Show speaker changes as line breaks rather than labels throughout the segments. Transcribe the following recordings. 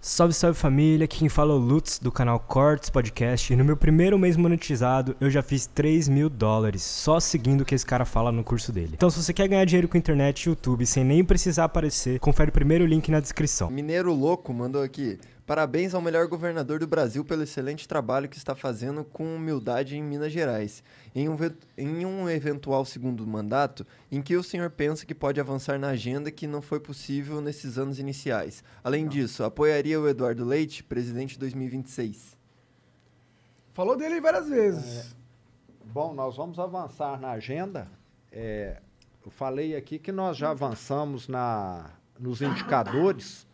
Salve, salve família, aqui quem fala é o Lutz do canal Cortes Podcast e no meu primeiro mês monetizado eu já fiz 3 mil dólares só seguindo o que esse cara fala no curso dele. Então se você quer ganhar dinheiro com internet e YouTube sem nem precisar aparecer, confere o primeiro link na descrição. Mineiro
Louco mandou
aqui, Parabéns ao melhor governador do Brasil pelo excelente trabalho que está fazendo com humildade em Minas Gerais. Em um, em um eventual segundo mandato, em que o senhor pensa que pode avançar na agenda que não foi possível nesses anos iniciais? Além disso, apoiaria o Eduardo Leite, presidente de 2026? Falou dele várias
vezes.
É, bom, nós vamos avançar na agenda. É, eu falei aqui que nós já avançamos na, nos indicadores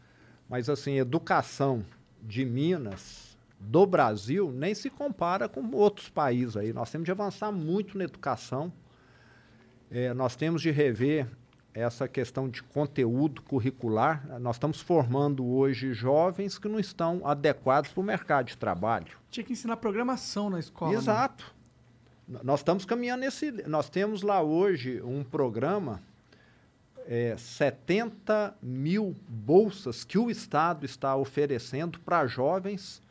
mas assim, educação de Minas, do Brasil, nem se compara com outros países aí. Nós temos de avançar muito na educação. É, nós temos de rever essa questão de conteúdo curricular. Nós estamos formando hoje jovens que não estão adequados para o mercado de trabalho.
Tinha que ensinar programação na escola. Né? Exato.
Né? Nós estamos caminhando nesse. Nós temos lá hoje um programa é, 70 mil bolsas que o Estado está oferecendo para jovens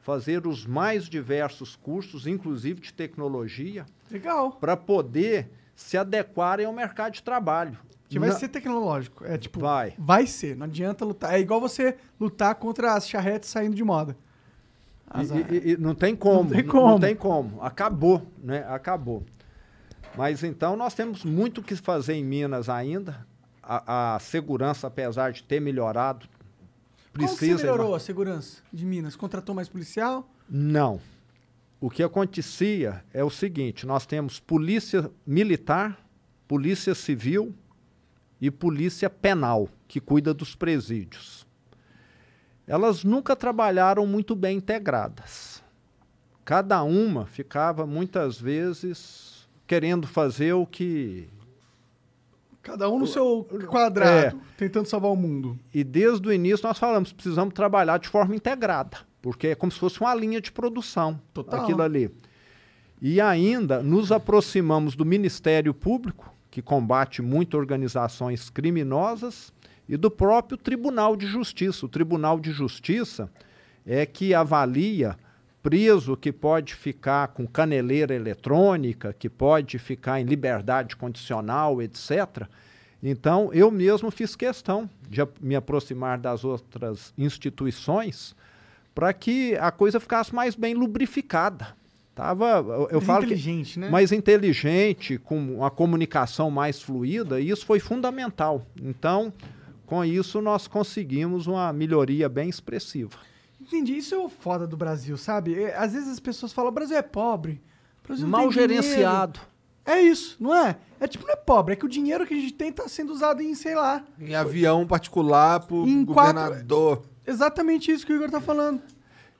fazer os mais diversos cursos, inclusive
de tecnologia. Legal. Para poder se adequarem ao mercado de trabalho. Que vai Na... ser tecnológico. É tipo. Vai. Vai ser. Não adianta lutar. É igual você lutar contra as charretes saindo de moda. E, e, e não tem como. Não tem como. Não, não tem como.
Acabou, né? Acabou. Mas então nós temos muito o que fazer em Minas ainda a, a segurança, apesar de ter melhorado, precisa. Como melhorou
a segurança de Minas? Contratou mais policial?
Não. O que acontecia é o seguinte: nós temos polícia militar, polícia civil e polícia penal, que cuida dos presídios. Elas nunca trabalharam muito bem integradas. Cada uma ficava muitas vezes querendo fazer o que Cada um no seu
quadrado, é.
tentando salvar o mundo. E desde o início nós falamos, precisamos trabalhar de forma integrada, porque é como se fosse uma linha de produção, Total. aquilo ali. E ainda nos aproximamos do Ministério Público, que combate muito organizações criminosas, e do próprio Tribunal de Justiça. O Tribunal de Justiça é que avalia preso que pode ficar com caneleira eletrônica, que pode ficar em liberdade condicional, etc. Então, eu mesmo fiz questão de me aproximar das outras instituições para que a coisa ficasse mais bem lubrificada. Tava, eu, eu falo inteligente, que, né? Mais inteligente, com uma comunicação mais fluida, e isso foi fundamental. Então, com isso, nós conseguimos uma melhoria bem expressiva.
Entendi. Isso é o foda do Brasil, sabe? É, às vezes as pessoas falam: o Brasil é pobre. Brasil Mal gerenciado. É isso, não é? É tipo, não é pobre, é que o dinheiro que a gente tem tá sendo usado em, sei lá.
Em avião particular pro em governador.
Quatro... Exatamente isso que o Igor tá falando.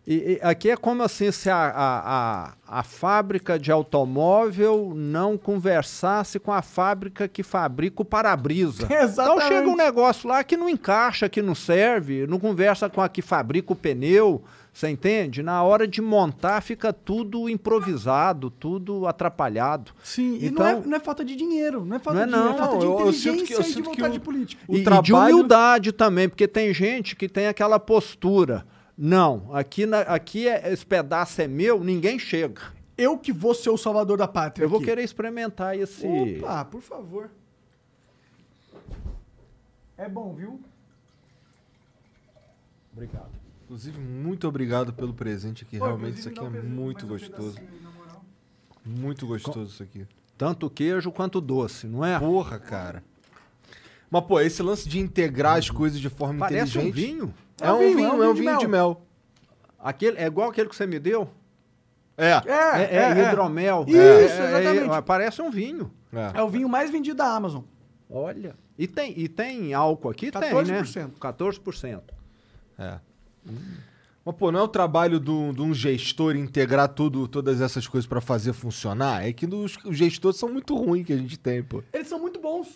E, e, aqui é como assim se a, a, a, a, fábrica de automóvel não conversasse com a fábrica que fabrica o para-brisa. Então chega um negócio lá que não encaixa, que não serve, não conversa com a que fabrica o pneu, você entende? Na hora de montar fica tudo improvisado, tudo atrapalhado. Sim, então, e não então é,
não é falta de dinheiro, não é falta não é de dinheiro, é não, é falta de inteligência eu, eu que, eu e de vontade que o, política. O e, trabalho... e de
humildade também, porque tem gente que tem aquela postura não, aqui, na, aqui é, esse pedaço é meu, ninguém chega. Eu que vou ser o salvador da pátria. Eu aqui. vou querer experimentar esse. Opa,
por favor. É bom, viu? Obrigado.
Inclusive, muito obrigado pelo presente aqui. Pô, Realmente, isso aqui é muito gostoso. Muito gostoso Com... isso aqui. Tanto queijo quanto doce, não é? Porra, cara. Mas, pô, esse lance de integrar as uhum. coisas de forma Parece inteligente. Um vinho. É, é um vinho, é, é um vinho, é um vinho, de, mel. mel. Aquele, é igual aquele que você me deu? É. É, é, é, é. é. hidromel. Isso, exatamente. parece um vinho. É.
o vinho mais vendido da Amazon. Olha.
E tem, e tem álcool aqui? 14%. Tem, né? 14%. É. Hum. Mas, pô, não é o trabalho de um gestor integrar tudo, todas essas coisas para fazer funcionar? É que os gestores são muito ruins que a gente tem, pô.
Eles são muito bons.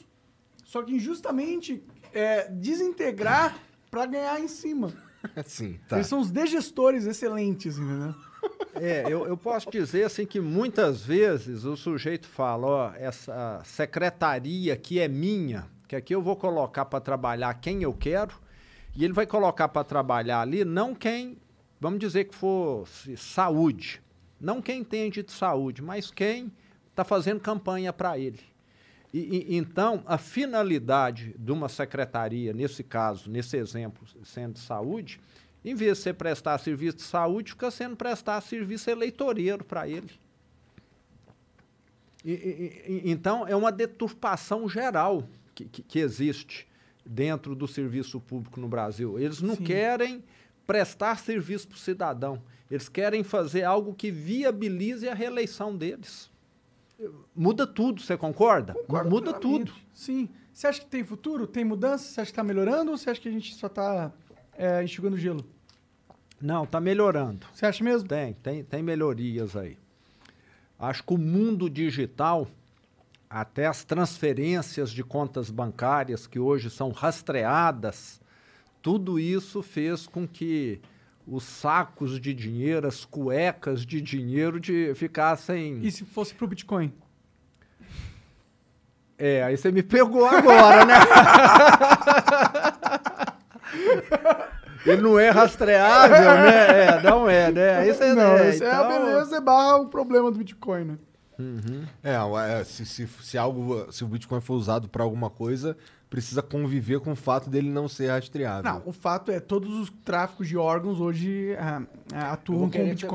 Só que injustamente é, desintegrar para ganhar em cima. Sim, tá. Eles são os degestores excelentes, entendeu? É, eu, eu, posso dizer assim que
muitas vezes o sujeito fala, ó, essa secretaria que é minha, que aqui eu vou colocar para trabalhar quem eu quero, e ele vai colocar para trabalhar ali não quem, vamos dizer que fosse saúde, não quem entende de saúde, mas quem está fazendo campanha para ele. E, e, então, a finalidade de uma secretaria, nesse caso, nesse exemplo, sendo de saúde, em vez de você prestar serviço de saúde, fica sendo prestar serviço eleitoreiro para ele. E, e, então, é uma deturpação geral que, que, que, existe dentro do serviço público no Brasil. Eles não Sim. querem prestar serviço para o cidadão. Eles querem fazer algo que viabilize a reeleição
deles. Muda tudo, você concorda? Concordo Muda tudo. Sim. Você acha que tem futuro? Tem mudança? Você acha que está melhorando ou você acha que a gente só está é, enxugando gelo?
Não, está melhorando. Você acha mesmo? Tem, tem, tem melhorias aí. Acho que o mundo digital, até as transferências de contas bancárias que hoje são rastreadas, tudo isso fez com que os sacos de dinheiro, as cuecas de dinheiro de ficassem. E
se fosse pro Bitcoin?
É, aí você me pegou agora, né? Ele não é rastreável, né? É, não é, né? É, isso é, não, né? Então... é a beleza
barra o problema do Bitcoin, né?
Uhum. É, é, se, se, se, algo, se o Bitcoin for usado para alguma coisa, precisa conviver com o fato dele não ser rastreável. Não,
o fato é todos os tráficos de órgãos hoje ah, ah atuam com Bitcoin.